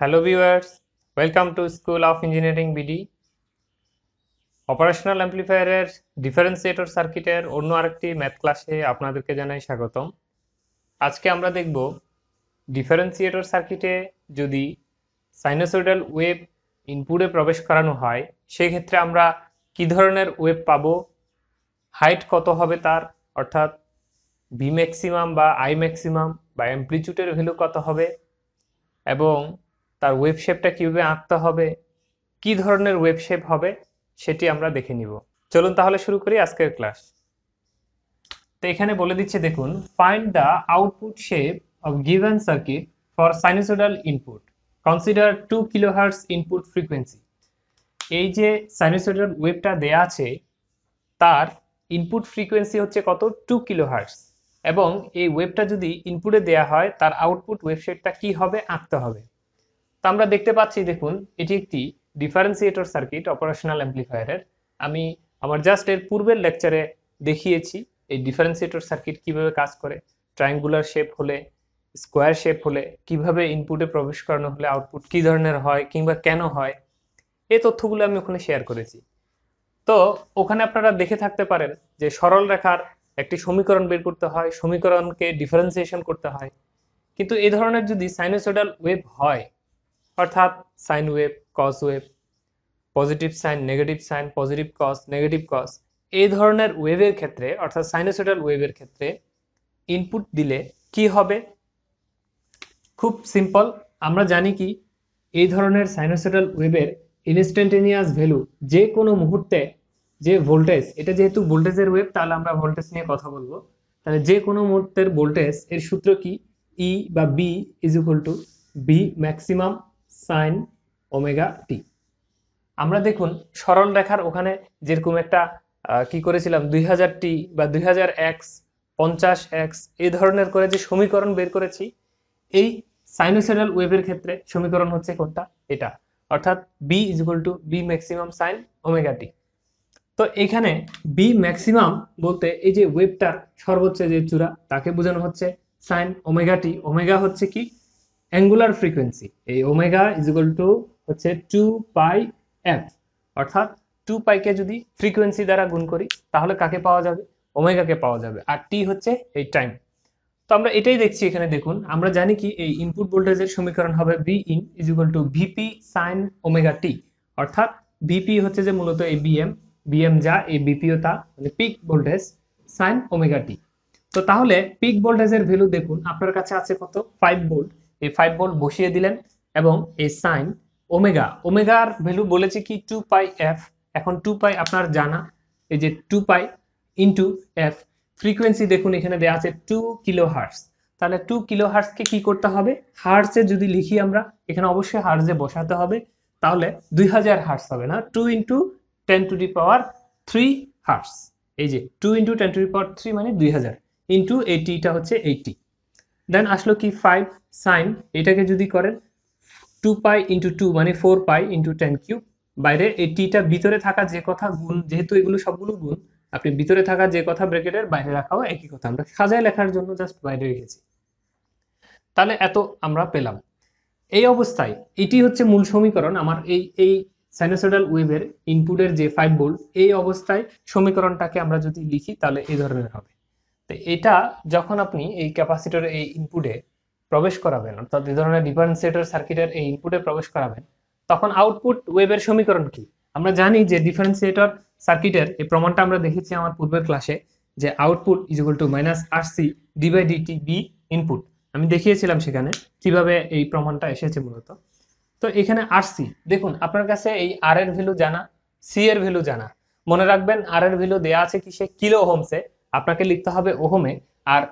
hello viewers welcome to school of engineering BD operational অ্যাম্প্লিফায়ারের differentiator সার্কিটের অন্য আরেকটি ম্যাথ ক্লাসে আপনাদেরকে জানাই স্বাগতম আজকে আমরা দেখব ডিফারেন্সিয়েটর সার্কিটে যদি সাইনোসয়েডাল ওয়েব ইনপুটে প্রবেশ করানো হয় সেক্ষেত্রে আমরা কি ধরনের ওয়েব পাব হাইট কত হবে তার অর্থাৎ ভি ম্যাক্সিমাম বা আই ম্যাক্সিমাম বা অ্যাম্প্লিচিউডের ভ্যালু কত হবে এবং তার ওয়েবশেপটা কিভাবে কীভাবে আঁকতে হবে কি ধরনের ওয়েবশেপ হবে সেটি আমরা দেখে নিব চলুন তাহলে শুরু করি আজকের ক্লাস তো এখানে বলে দিচ্ছে দেখুন find the output shape of given circuit for sinusoidal input consider two kilohertz input frequency এই যে সাইনোসোডাল ওয়েভটা দেয়া আছে তার ইনপুট ফ্রিকোয়েন্সি হচ্ছে কত টু কিলোহার্স এবং এই ওয়েভটা যদি ইনপুটে দেয়া হয় তার আউটপুট ওয়েবসাইটটা কি হবে আঁকতে হবে আমরা দেখতে পাচ্ছি দেখুন এটি একটি ডিফারেন্সিয়েটর সার্কিট অপারেশনাল অ্যাম্প্লিফায়ারের আমি আমার জাস্ট এর পূর্বের লেকচারে দেখিয়েছি এই ডিফারেন্সিয়েটর সার্কিট কিভাবে কাজ করে ট্রায়াঙ্গুলার শেপ হলে স্কোয়ার শেপ হলে কিভাবে ইনপুটে প্রবেশ করানো হলে আউটপুট কি ধরনের হয় কিংবা কেন হয় এই তথ্যগুলো আমি ওখানে শেয়ার করেছি তো ওখানে আপনারা দেখে থাকতে পারেন যে সরল রেখার একটি সমীকরণ বের করতে হয় সমীকরণকে ডিফারেন্সিয়েশন করতে হয় কিন্তু এই ধরনের যদি সাইনোসোডাল ওয়েভ হয় অর্থাৎ sine wave cos wave positive sine negative sine positive cos negative cos এই ধরনের ওয়েভের ক্ষেত্রে অর্থাৎ সাইনোসোডাল ওয়েভের ক্ষেত্রে ইনপুট দিলে কি হবে খুব সিম্পল আমরা জানি কি এই ধরনের সাইনোসোডাল ওয়েভের ইনস্ট্যান্টেনিয়াস ভ্যালু যে কোনো মুহূর্তে যে ভোল্টেজ এটা যেহেতু ভোল্টেজের ওয়েভ তাহলে আমরা ভোল্টেজ নিয়ে কথা বলবো তাহলে যে কোনো মুহূর্তের ভোল্টেজ এর সূত্র কি ই e বা V is equal to V maximum sine omega t আমরা দেখুন সরল রেখার ওখানে যেরকম একটা কি করেছিলাম দুই টি বা দুই হাজার এক্স পঞ্চাশ এক্স এই ধরনের করে যে সমীকরণ বের করেছি এই সাইনোসাইডাল ওয়েভের ক্ষেত্রে সমীকরণ হচ্ছে কোনটা এটা অর্থাৎ V is equal to V maximum sine omega t তো এখানে বি ম্যাক্সিমাম বলতে এই যে ওয়েভটার সর্বোচ্চ যে চূড়া তাকে বোঝানো হচ্ছে সাইন ওমেগা টি ওমেগা হচ্ছে কি অ্যাঙ্গুলার ফ্রিকোয়েন্সি এই ওমেগা ইজ ইকুয়াল টু হচ্ছে টু পাই এফ অর্থাৎ টু পাইকে যদি ফ্রিকোয়েন্সি দ্বারা গুণ করি তাহলে কাকে পাওয়া যাবে ওমেগাকে পাওয়া যাবে আর টি হচ্ছে এই টাইম তো আমরা এটাই দেখছি এখানে দেখুন আমরা জানি কি এই ইনপুট ভোল্টেজের সমীকরণ হবে V in is equal to VP sine omega t অর্থাৎ ভিপি হচ্ছে যে মূলত এই বিএম বিএম যা এই বিপিও তা মানে peak voltage sine omega t তো তাহলে পিক ভোল্টেজের ভ্যালু দেখুন আপনার কাছে আছে কত ফাইভ ভোল্ট এই ফাইভ ভোল্ট বসিয়ে দিলেন এবং এই সাইন ওমেগা ওমেগার ভ্যালু বলেছে কি টু পাই এফ এখন টু পাই আপনার জানা এই যে two pi into F frequency দেখুন এখানে দেওয়া আছে টু কিলো হার্স তাহলে টু কিলো হার্সকে কি করতে হবে হার্সে যদি লিখি আমরা এখানে অবশ্যই হার্সে বসাতে হবে তাহলে দুই হাজার হার্স হবে না two into ten to the power three hertz এই যে two into ten to the power three মানে দুই হাজার ইন্টু এইটিটা হচ্ছে এইটি দেন আসলো কি ফাইভ সাইন এটাকে যদি করেন টু পাই ইন্টু টু মানে four pi into ten cube বাইরে এই টিটা ভিতরে থাকা যে কথা গুণ যেহেতু এগুলো সবগুলো গুণ আপনি ভিতরে থাকা যে কথা ব্রেকেটের বাইরে রাখাও একই কথা আমরা সাজায় লেখার জন্য জাস্ট বাইরে রেখেছি তাহলে এত আমরা পেলাম এই অবস্থায় এটি হচ্ছে মূল সমীকরণ আমার এই এই সাইনোসোডাল ওয়েভের ইনপুটের যে ফাইভ বোল্ট এই অবস্থায় সমীকরণটাকে আমরা যদি লিখি তাহলে এই ধরনের হবে এটা যখন আপনি এই ক্যাপাসিটর এই ইনপুটে প্রবেশ করাবেন অর্থাৎ এই ধরনের ডিফারেন্সিয়েটর সার্কিটের এই ইনপুটে প্রবেশ করাবেন তখন আউটপুট ওয়েভের সমীকরণ কি আমরা জানি যে ডিফারেন্সিয়েটর সার্কিটের এই প্রমাণটা আমরা দেখেছি আমার পূর্বের ক্লাসে যে output is equal to minus R C D by DT V input আমি দেখিয়েছিলাম সেখানে কিভাবে এই প্রমাণটা এসেছে মূলত তো এখানে আর সি দেখুন আপনার কাছে এই আর এর ভ্যালু জানা সি এর ভ্যালু জানা মনে রাখবেন আর এর ভ্যালু দেয়া আছে কিসে কিলো হোমসে আপনাকে লিখতে হবে ওহমে আর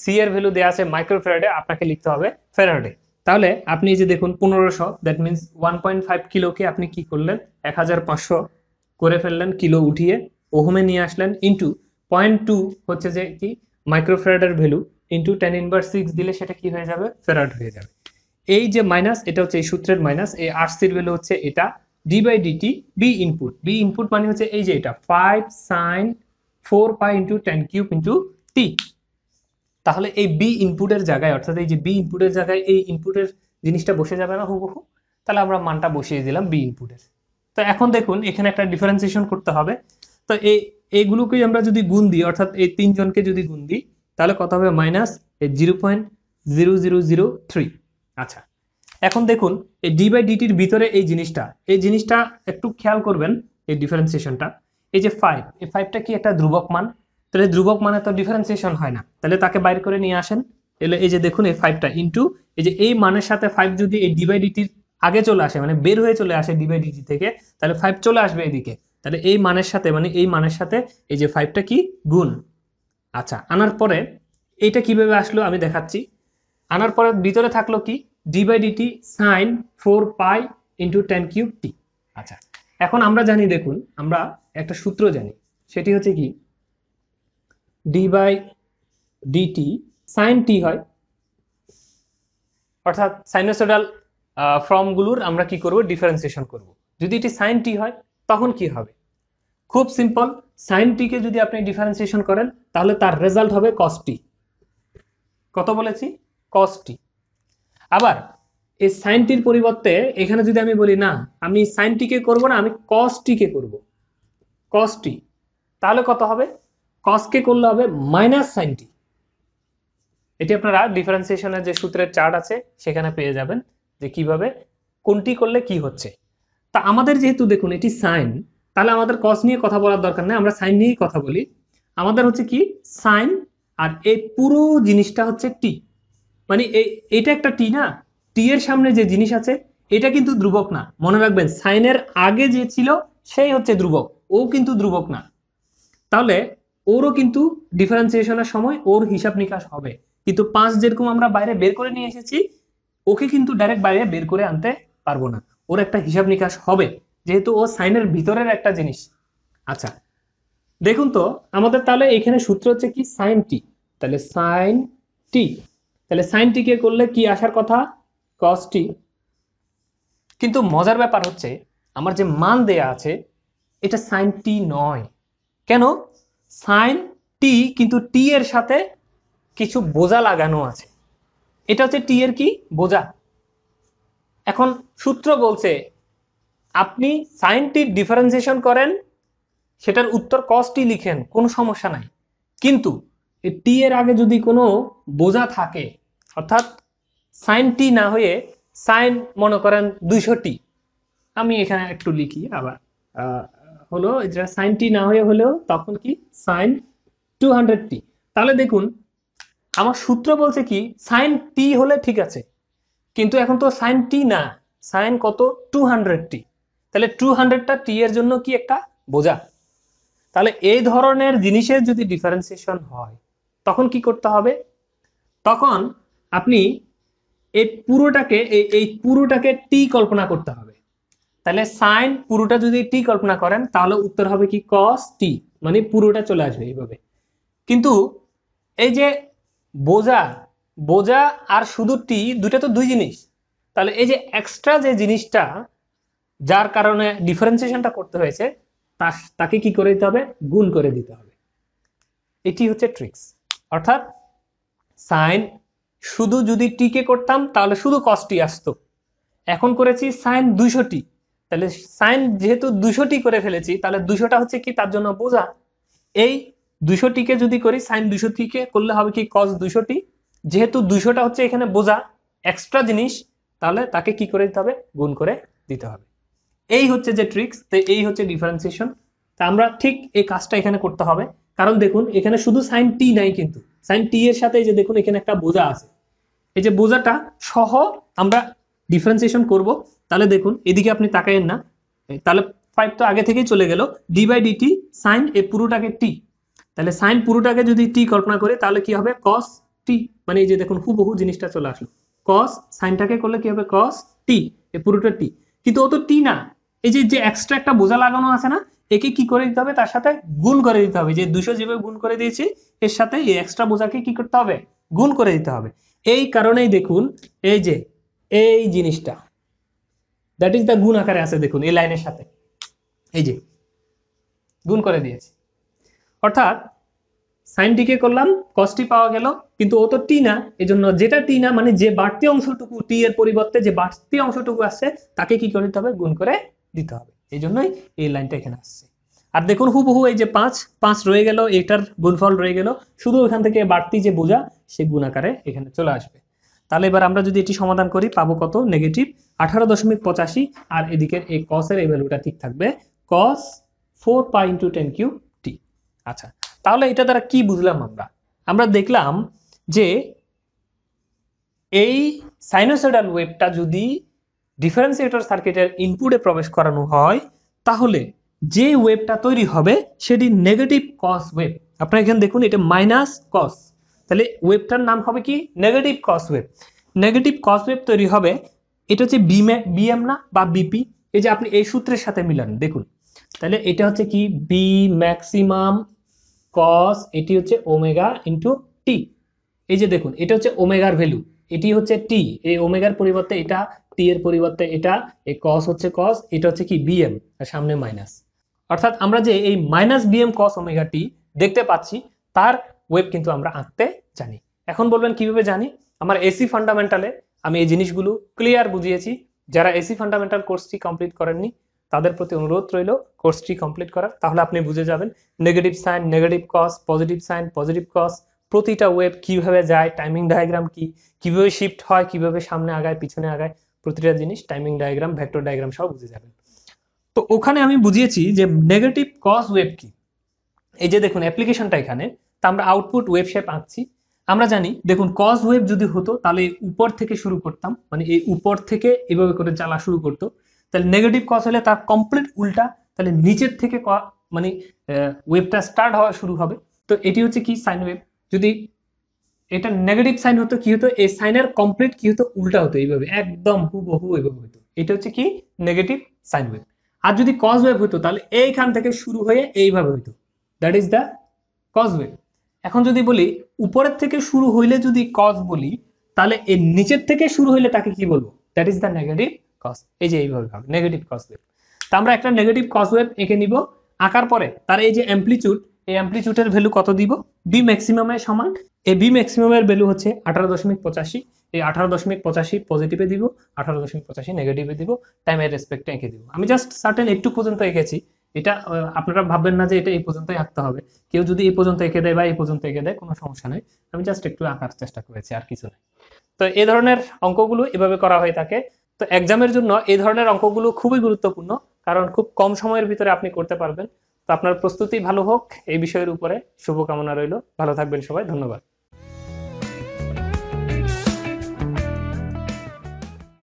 সি এর ভ্যালু দেওয়া আছে মাইক্রোফেরাডে আপনাকে লিখতে হবে ফেরাডে তাহলে আপনি যে দেখুন পনেরোশো that means one point five কিলোকে আপনি কি করলেন এক হাজার পাঁচশো করে ফেললেন কিলো উঠিয়ে ওহমে নিয়ে আসলেন ইন্টু পয়েন্ট টু হচ্ছে যে কি মাইক্রোফেরাডের value into ten inverse six দিলে সেটা কি হয়ে যাবে ফেরাড হয়ে যাবে এই যে মাইনাস এটা হচ্ছে এই সূত্রের মাইনাস এই আর ভ্যালু হচ্ছে এটা D by DT V input V input মানে হচ্ছে এই যে এটা five sine four pi into ten cube into T তাহলে এই বি ইনপুটের জায়গায় অর্থাৎ এই যে বি ইনপুটের জায়গায় এই ইনপুটের জিনিসটা বসে যাবে না হুবহু তাহলে আমরা মানটা বসিয়ে দিলাম বি ইনপুটের তো এখন দেখুন এখানে একটা ডিফারেন্সিয়েশন করতে হবে তো এই এইগুলোকেই আমরা যদি গুণ দিই অর্থাৎ এই তিনজনকে যদি গুণ দিই তাহলে কত হবে মাইনাস এই zero point zero zero zero three আচ্ছা এখন দেখুন এই ডি বাই ডিটির ভিতরে এই জিনিসটা এই জিনিসটা একটু খেয়াল করবেন এই ডিফারেন্সিয়েশনটা এই যে ফাইভ এই ফাইভটা কি একটা ধ্রুবক মান তাহলে ধ্রুবক মানে তো ডিফারেন্সিয়েশন হয় না তাহলে তাকে বাইর করে নিয়ে আসেন তাহলে এই যে দেখুন এই ফাইভটা ইন্টু এই যে এই মানের সাথে ফাইভ যদি এই ডিভাইডিটির আগে চলে আসে মানে বের হয়ে চলে আসে ডিভাইডিটি থেকে তাহলে ফাইভ চলে আসবে এদিকে তাহলে এই মানের সাথে মানে এই মানের সাথে এই যে ফাইভটা কি গুণ আচ্ছা আনার পরে এইটা কিভাবে আসলো আমি দেখাচ্ছি আনার পরে ভিতরে থাকলো কি ডিভাইডিটি sine four pi into ten cube T আচ্ছা এখন আমরা জানি দেখুন আমরা একটা সূত্র জানি সেটি হচ্ছে কি D by DT sine T হয় অর্থাৎ সাইনোসোডাল ফর্মগুলোর আমরা কি করব ডিফারেন্সিয়েশন করব যদি এটি সাইন টি হয় তখন কি হবে খুব সিম্পল সাইন টিকে যদি আপনি ডিফারেন্সিয়েশন করেন তাহলে তার রেজাল্ট হবে টি কত বলেছি টি আবার এই সাইনটির পরিবর্তে এখানে যদি আমি বলি না আমি সাইনটিকে করব না আমি কসটিকে করব কসটি তাহলে কত হবে কসকে করলে হবে মাইনাস সাইনটি এটি আপনারা ডিফারেন্সিয়েশনের যে সূত্রের চার্ট আছে সেখানে পেয়ে যাবেন যে কিভাবে কোনটি করলে কি হচ্ছে তা আমাদের যেহেতু দেখুন এটি সাইন তাহলে আমাদের কস নিয়ে কথা বলার দরকার নেই আমরা সাইন নিয়েই কথা বলি আমাদের হচ্ছে কি সাইন আর এই পুরো জিনিসটা হচ্ছে টি মানে এই এটা একটা টি না টি এর সামনে যে জিনিস আছে এটা কিন্তু ধ্রুবক না মনে রাখবেন সাইনের আগে যে ছিল সেই হচ্ছে ধ্রুবক ও কিন্তু ধ্রুবক না তাহলে ওরও কিন্তু ডিফারেন্সিয়েশনের সময় ওর হিসাব নিকাশ হবে কিন্তু পাঁচ যেরকম আমরা বাইরে বের করে নিয়ে এসেছি ওকে কিন্তু ডাইরেক্ট বাইরে বের করে আনতে পারবো না ওর একটা হিসাব নিকাশ হবে যেহেতু ও সাইনের ভিতরের একটা জিনিস আচ্ছা দেখুন তো আমাদের তাহলে এখানে সূত্র হচ্ছে কি সাইন টি তাহলে সাইন টি তাহলে সাইন টিকে করলে কি আসার কথা cos t কিন্তু মজার ব্যাপার হচ্ছে আমার যে মান দেয়া আছে এটা সাইন টি নয় কেন সাইন টি কিন্তু টি এর সাথে কিছু বোঝা লাগানো আছে এটা হচ্ছে টি এর কি বোঝা এখন সূত্র বলছে আপনি সাইন টি ডিফারেন্সিয়েশন করেন সেটার উত্তর কস টি লিখেন কোনো সমস্যা নাই কিন্তু টি এর আগে যদি কোনো বোঝা থাকে অর্থাৎ সাইন টি না হয়ে সাইন মনে করেন দুইশো টি আমি এখানে একটু লিখি আবার হলো যেটা সাইন টি না হয়ে হলেও তখন কি সাইন টু হান্ড্রেড টি তাহলে দেখুন আমার সূত্র বলছে কি সাইন টি হলে ঠিক আছে কিন্তু এখন তো সাইন টি না সাইন কত টু হান্ড্রেড টি তাহলে টু হান্ড্রেডটা টি এর জন্য কি একটা বোঝা তাহলে এই ধরনের জিনিসের যদি ডিফারেন্সিয়েশন হয় তখন কি করতে হবে তখন আপনি এই পুরোটাকে এই এই পুরোটাকে টি কল্পনা করতে হবে তাহলে সাইন পুরোটা যদি টি কল্পনা করেন তাহলে উত্তর হবে কি কস টি মানে পুরোটা চলে আসবে এইভাবে কিন্তু এই যে বোঝা বোঝা আর শুধু টি দুটা তো দুই জিনিস তাহলে এই যে এক্সট্রা যে জিনিসটা যার কারণে ডিফারেন্সিয়েশনটা করতে হয়েছে তাকে কি করে দিতে হবে গুণ করে দিতে হবে এটি হচ্ছে ট্রিক্স অর্থাৎ সাইন শুধু যদি টিকে করতাম তাহলে শুধু কসটি আসতো এখন করেছি সাইন দুশোটি তাহলে সাইন যেহেতু দুশোটি করে ফেলেছি তাহলে দুশোটা হচ্ছে কি তার জন্য বোঝা এই দুশোটিকে যদি করি সাইন দুশোটিকে করলে হবে কি কস দুশোটি যেহেতু দুশোটা হচ্ছে এখানে বোঝা এক্সট্রা জিনিস তাহলে তাকে কি করে দিতে হবে গুণ করে দিতে হবে এই হচ্ছে যে ট্রিক্স তো এই হচ্ছে ডিফারেন্সিয়েশন তা আমরা ঠিক এই কাজটা এখানে করতে হবে কারণ দেখুন এখানে শুধু সাইন টি নাই কিন্তু সাইন টি এর সাথে যে দেখুন এখানে একটা বোঝা আছে এই যে বোঝাটা সহ আমরা ডিফারেন্সিয়েশন করব তাহলে দেখুন এদিকে আপনি তাকাইয়েন না তাহলে ফাইভ তো আগে থেকেই চলে গেল ডি বাই ডিটি সাইন এ পুরোটাকে টি তাহলে সাইন পুরোটাকে যদি টি কল্পনা করে তাহলে কি হবে কস টি মানে এই যে দেখুন বহু জিনিসটা চলে আসলো কস সাইনটাকে করলে কি হবে কস টি এ পুরোটা টি কিন্তু ও তো টি না এই যে যে এক্সট্রা একটা বোঝা লাগানো আছে না একে কি করে দিতে হবে তার সাথে গুণ করে দিতে হবে যে দুশো যেভাবে গুণ করে দিয়েছি এর সাথে এই এক্সট্রা বোঝাকে কি করতে হবে গুণ করে দিতে হবে এই কারণেই দেখুন এই যে এই জিনিসটা দ্যাট ইজ দ্য গুণ আকারে আছে দেখুন এই লাইনের সাথে এই যে গুণ করে দিয়েছি অর্থাৎ সাইন টিকে করলাম কস্টি পাওয়া গেল কিন্তু ও তো টি না এজন্য যেটা টি না মানে যে বাড়তি অংশটুকু টি এর পরিবর্তে যে বাড়তি অংশটুকু আসছে তাকে কি করে দিতে হবে গুণ করে দিতে হবে এই জন্যই এই লাইনটা এখানে আসছে আর দেখুন হুবহু এই যে পাঁচ পাঁচ রয়ে গেল এটার গুণফল রয়ে গেল শুধু এখান থেকে বাড়তি যে বোঝা সে গুণ আকারে এখানে চলে আসবে তাহলে এবার আমরা যদি এটি সমাধান করি পাবো কত নেগেটিভ আঠারো দশমিক পঁচাশি আর এদিকে এই কসের এই ভ্যালুটা ঠিক থাকবে cos four pi into ten cube T আচ্ছা তাহলে এটা দ্বারা কি বুঝলাম আমরা আমরা দেখলাম যে এই সাইনোসেডাল ওয়েভটা যদি ডিফারেন্সিয়েটর সার্কিটের ইনপুটে প্রবেশ করানো হয় তাহলে যে ওয়েবটা তৈরি হবে সেটি নেগেটিভ কস ওয়েভ আপনারা এখানে দেখুন এটা মাইনাস কস তাহলে ওয়েবটার নাম হবে কি negative cos wave negative cos wave তৈরি হবে এটা হচ্ছে বিমে বিএম না বা বিপি এই যে আপনি এই সূত্রের সাথে মিলান দেখুন তাহলে এটা হচ্ছে কি বি ম্যাক্সিমাম কস এটি হচ্ছে ওমেগা ইন্টু টি এই যে দেখুন এটা হচ্ছে ওমেগার ভ্যালু এটি হচ্ছে টি এই ওমেগার পরিবর্তে এটা টি এর পরিবর্তে এটা এই কস হচ্ছে কস এটা হচ্ছে কি বিএম আর সামনে মাইনাস অর্থাৎ আমরা যে এই মাইনাস বিএম কস ওমেগাটি দেখতে পাচ্ছি তার ওয়েব কিন্তু আমরা আঁকতে জানি এখন বলবেন কিভাবে জানি আমার এসি ফান্ডামেন্টালে আমি এই জিনিসগুলো ক্লিয়ার বুঝিয়েছি যারা এসি ফান্ডামেন্টাল কোর্সটি কমপ্লিট করেননি তাদের প্রতি অনুরোধ রইল কোর্সটি কমপ্লিট করার তাহলে আপনি বুঝে যাবেন negative sine negative cos positive sine positive cos প্রতিটা ওয়েব কিভাবে যায় টাইমিং ডায়াগ্রাম কি কিভাবে শিফট হয় কিভাবে সামনে আগায় পিছনে আগায় প্রতিটা জিনিস টাইমিং ডায়াগ্রাম ভেক্টর ডায়াগ্রাম সব বুঝে যাবেন তো ওখানে আমি বুঝিয়েছি যে নেগেটিভ কস ওয়েব কি এই যে দেখুন অ্যাপ্লিকেশনটা এখানে তা আমরা আউটপুট ওয়েব শেপ আঁকছি আমরা জানি দেখুন কস ওয়েব যদি হতো তাহলে উপর থেকে শুরু করতাম মানে এই উপর থেকে এভাবে করে চালা শুরু করতো তাহলে নেগেটিভ কস হলে তার কমপ্লিট উল্টা তাহলে নিচের থেকে ক মানে ওয়েবটা স্টার্ট হওয়া শুরু হবে তো এটি হচ্ছে কি সাইন ওয়েব যদি এটা নেগেটিভ সাইন হতো কি হতো এই সাইনের কমপ্লিট কি হতো উল্টা হতো এইভাবে একদম হুবহু এইভাবে হতো এটা হচ্ছে কি নেগেটিভ সাইন ওয়েভ আর যদি কজ ওয়েভ হইতো তাহলে এইখান থেকে শুরু হয়ে এইভাবে হইতো that is the cos wave এখন যদি বলি উপরের থেকে শুরু হইলে যদি কজ বলি তাহলে এর নিচের থেকে শুরু হইলে তাকে কি বলবো that is the negative cos এই যে এইভাবে হবে নেগেটিভ কজ ওয়েভ তা আমরা একটা নেগেটিভ কজ ওয়েভ এঁকে নিব আঁকার পরে তার এই যে অ্যাম্পলিচিউড এই অ্যাম্পলিচিউডের ভ্যালু কত দিব বি ম্যাক্সিমামের সমান এই বি ম্যাক্সিমামের ভ্যালু হচ্ছে আঠারো দশমিক পঁচাশি এই আঠারো দশমিক পঁচাশি পজিটিভে দিব আঠারো দশমিক পঁচাশি নেগেটিভে দিব টাইমের রেসপেক্টে এঁকে দিব আমি জাস্ট সার্টেন একটু পর্যন্ত এঁকেছি এটা আপনারা ভাববেন না যে এটা এই পর্যন্তই আঁকতে হবে কেউ যদি এই পর্যন্ত এঁকে দেয় বা এই পর্যন্ত এঁকে দেয় কোনো সমস্যা নেই আমি জাস্ট একটু আঁকার চেষ্টা করেছি আর কিছু নেই তো এই ধরনের অঙ্কগুলো এভাবে করা হয়ে থাকে তো এক্সামের জন্য এই ধরনের অঙ্কগুলো খুবই গুরুত্বপূর্ণ কারণ খুব কম সময়ের ভিতরে আপনি করতে পারবেন তো আপনার প্রস্তুতি ভালো হোক এই বিষয়ের উপরে শুভকামনা রইল ভালো থাকবেন সবাই ধন্যবাদ